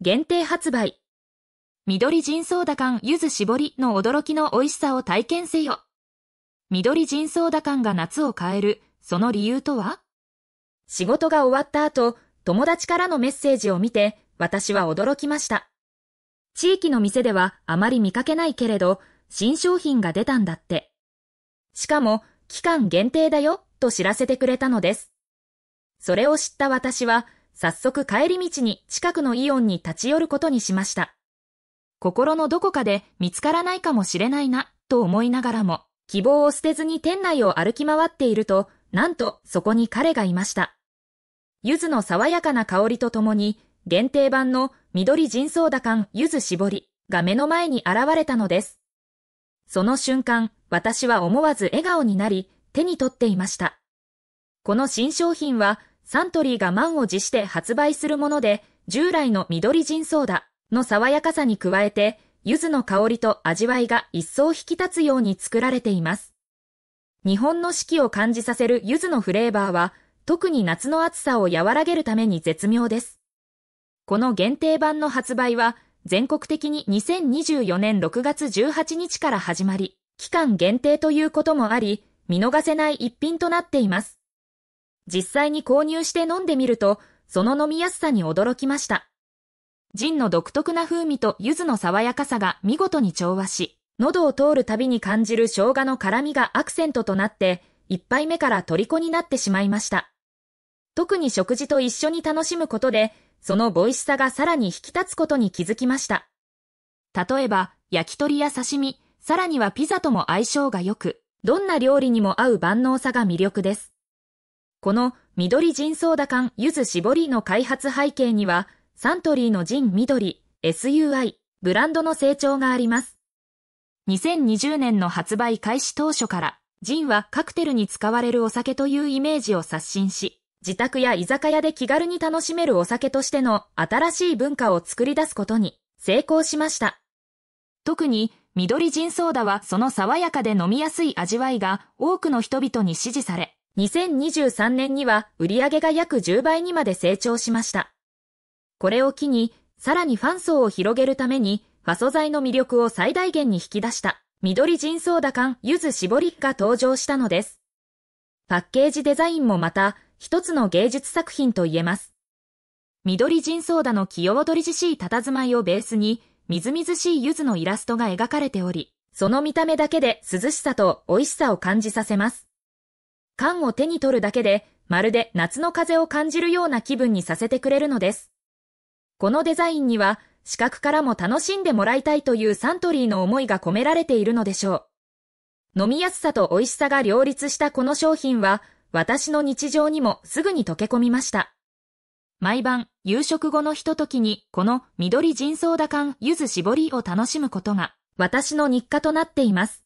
限定発売。緑人ソーダ缶ゆず搾りの驚きの美味しさを体験せよ。緑人ソーダ缶が夏を変える、その理由とは仕事が終わった後、友達からのメッセージを見て、私は驚きました。地域の店ではあまり見かけないけれど、新商品が出たんだって。しかも、期間限定だよ、と知らせてくれたのです。それを知った私は、早速帰り道に近くのイオンに立ち寄ることにしました。心のどこかで見つからないかもしれないな、と思いながらも、希望を捨てずに店内を歩き回っていると、なんとそこに彼がいました。柚子の爽やかな香りとともに、限定版の緑人相だ缶柚子絞りが目の前に現れたのです。その瞬間、私は思わず笑顔になり、手に取っていました。この新商品はサントリーが満を持して発売するもので、従来の緑人ソーダの爽やかさに加えて、柚子の香りと味わいが一層引き立つように作られています。日本の四季を感じさせる柚子のフレーバーは、特に夏の暑さを和らげるために絶妙です。この限定版の発売は、全国的に2024年6月18日から始まり、期間限定ということもあり、見逃せない一品となっています。実際に購入して飲んでみると、その飲みやすさに驚きました。ジンの独特な風味と柚子の爽やかさが見事に調和し、喉を通るたびに感じる生姜の辛みがアクセントとなって、一杯目から虜になってしまいました。特に食事と一緒に楽しむことで、その美味しさがさらに引き立つことに気づきました。例えば、焼き鳥や刺身、さらにはピザとも相性が良く、どんな料理にも合う万能さが魅力です。この緑ジンソーダ缶ゆず絞りの開発背景には、サントリーのジン緑 SUI ブランドの成長があります。2020年の発売開始当初から、ジンはカクテルに使われるお酒というイメージを刷新し、自宅や居酒屋で気軽に楽しめるお酒としての新しい文化を作り出すことに成功しました。特に緑ジンソーダはその爽やかで飲みやすい味わいが多くの人々に支持され、2023年には売上が約10倍にまで成長しました。これを機に、さらにファン層を広げるために、ファ素材の魅力を最大限に引き出した、緑人ソーダ缶ゆず絞りが登場したのです。パッケージデザインもまた、一つの芸術作品と言えます。緑人ソーダの清踊りじしい佇まいをベースに、みずみずしい柚子のイラストが描かれており、その見た目だけで涼しさと美味しさを感じさせます。缶を手に取るだけで、まるで夏の風を感じるような気分にさせてくれるのです。このデザインには、視覚からも楽しんでもらいたいというサントリーの思いが込められているのでしょう。飲みやすさと美味しさが両立したこの商品は、私の日常にもすぐに溶け込みました。毎晩、夕食後のひとときに、この緑人相打缶柚子絞りを楽しむことが、私の日課となっています。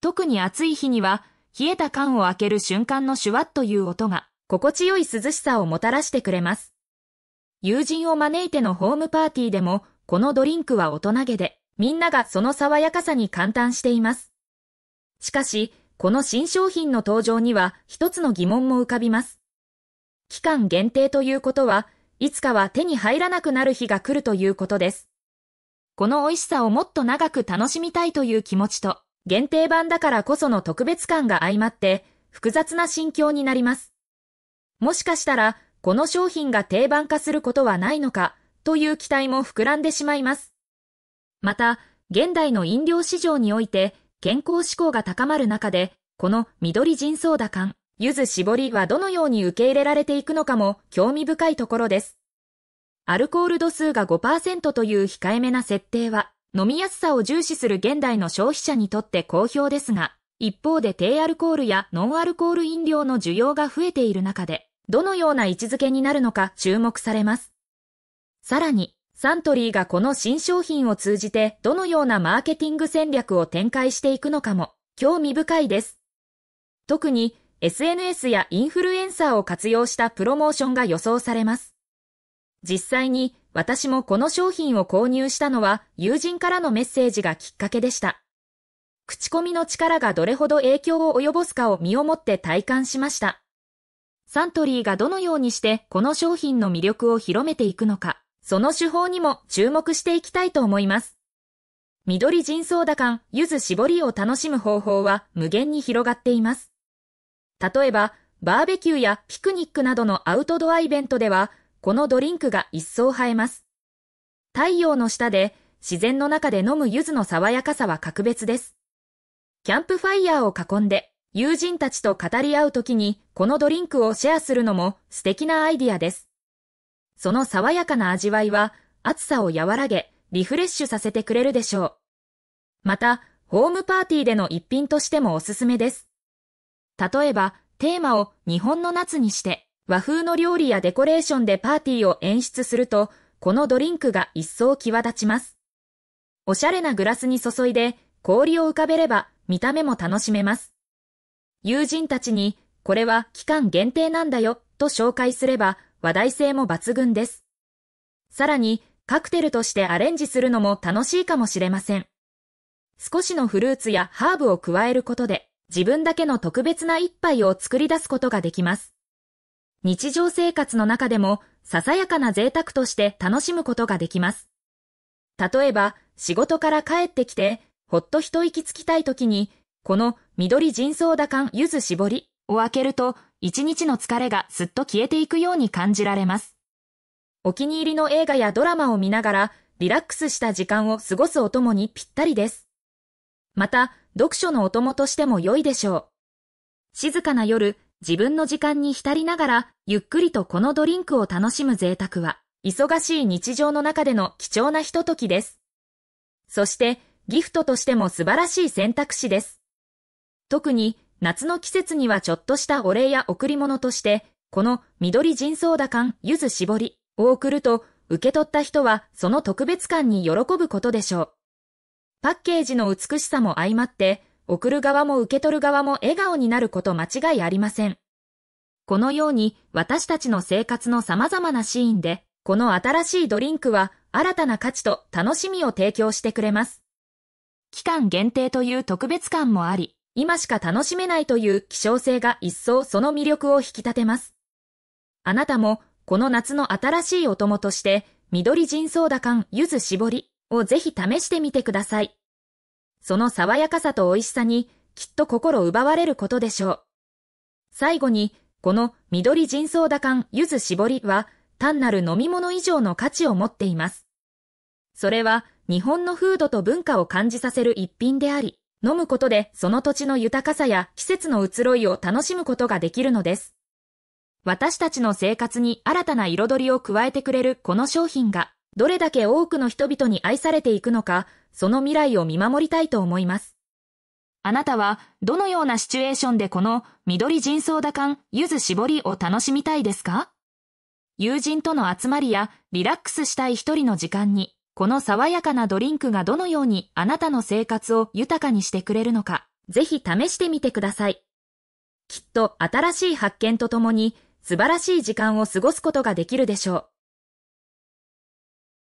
特に暑い日には、冷えた缶を開ける瞬間のシュワッという音が、心地よい涼しさをもたらしてくれます。友人を招いてのホームパーティーでも、このドリンクは大人げで、みんながその爽やかさに感嘆しています。しかし、この新商品の登場には一つの疑問も浮かびます。期間限定ということは、いつかは手に入らなくなる日が来るということです。この美味しさをもっと長く楽しみたいという気持ちと、限定版だからこその特別感が相まって複雑な心境になります。もしかしたら、この商品が定番化することはないのかという期待も膨らんでしまいます。また、現代の飲料市場において健康志向が高まる中で、この緑人ソーダ缶、ゆず絞りはどのように受け入れられていくのかも興味深いところです。アルコール度数が5%という控えめな設定は、飲みやすさを重視する現代の消費者にとって好評ですが、一方で低アルコールやノンアルコール飲料の需要が増えている中で、どのような位置づけになるのか注目されます。さらに、サントリーがこの新商品を通じてどのようなマーケティング戦略を展開していくのかも興味深いです。特に SNS やインフルエンサーを活用したプロモーションが予想されます。実際に私もこの商品を購入したのは友人からのメッセージがきっかけでした。口コミの力がどれほど影響を及ぼすかを身をもって体感しました。サントリーがどのようにしてこの商品の魅力を広めていくのか、その手法にも注目していきたいと思います。緑人相打感、ゆず絞りを楽しむ方法は無限に広がっています。例えば、バーベキューやピクニックなどのアウトドアイベントでは、このドリンクが一層映えます。太陽の下で自然の中で飲む柚子の爽やかさは格別です。キャンプファイヤーを囲んで友人たちと語り合う時にこのドリンクをシェアするのも素敵なアイディアです。その爽やかな味わいは暑さを和らげリフレッシュさせてくれるでしょう。また、ホームパーティーでの一品としてもおすすめです。例えば、テーマを日本の夏にして、和風の料理やデコレーションでパーティーを演出すると、このドリンクが一層際立ちます。おしゃれなグラスに注いで、氷を浮かべれば、見た目も楽しめます。友人たちに、これは期間限定なんだよ、と紹介すれば、話題性も抜群です。さらに、カクテルとしてアレンジするのも楽しいかもしれません。少しのフルーツやハーブを加えることで、自分だけの特別な一杯を作り出すことができます。日常生活の中でもささやかな贅沢として楽しむことができます。例えば、仕事から帰ってきて、ほっと一息つきたい時に、この緑人相打感ゆず絞りを開けると、一日の疲れがすっと消えていくように感じられます。お気に入りの映画やドラマを見ながら、リラックスした時間を過ごすお供にぴったりです。また、読書のお供としても良いでしょう。静かな夜、自分の時間に浸りながら、ゆっくりとこのドリンクを楽しむ贅沢は、忙しい日常の中での貴重なひとときです。そして、ギフトとしても素晴らしい選択肢です。特に、夏の季節にはちょっとしたお礼や贈り物として、この緑人ソーダ缶ゆず絞りを贈ると、受け取った人はその特別感に喜ぶことでしょう。パッケージの美しさも相まって、送る側も受け取る側も笑顔になること間違いありません。このように私たちの生活の様々なシーンで、この新しいドリンクは新たな価値と楽しみを提供してくれます。期間限定という特別感もあり、今しか楽しめないという希少性が一層その魅力を引き立てます。あなたもこの夏の新しいお供として、緑人ソーダ缶ゆず絞りをぜひ試してみてください。その爽やかさと美味しさにきっと心奪われることでしょう。最後に、この緑人相打缶柚子絞りは単なる飲み物以上の価値を持っています。それは日本の風土と文化を感じさせる一品であり、飲むことでその土地の豊かさや季節の移ろいを楽しむことができるのです。私たちの生活に新たな彩りを加えてくれるこの商品が、どれだけ多くの人々に愛されていくのか、その未来を見守りたいと思います。あなたはどのようなシチュエーションでこの緑人相打感ゆず絞りを楽しみたいですか友人との集まりやリラックスしたい一人の時間に、この爽やかなドリンクがどのようにあなたの生活を豊かにしてくれるのか、ぜひ試してみてください。きっと新しい発見とともに素晴らしい時間を過ごすことができるでしょう。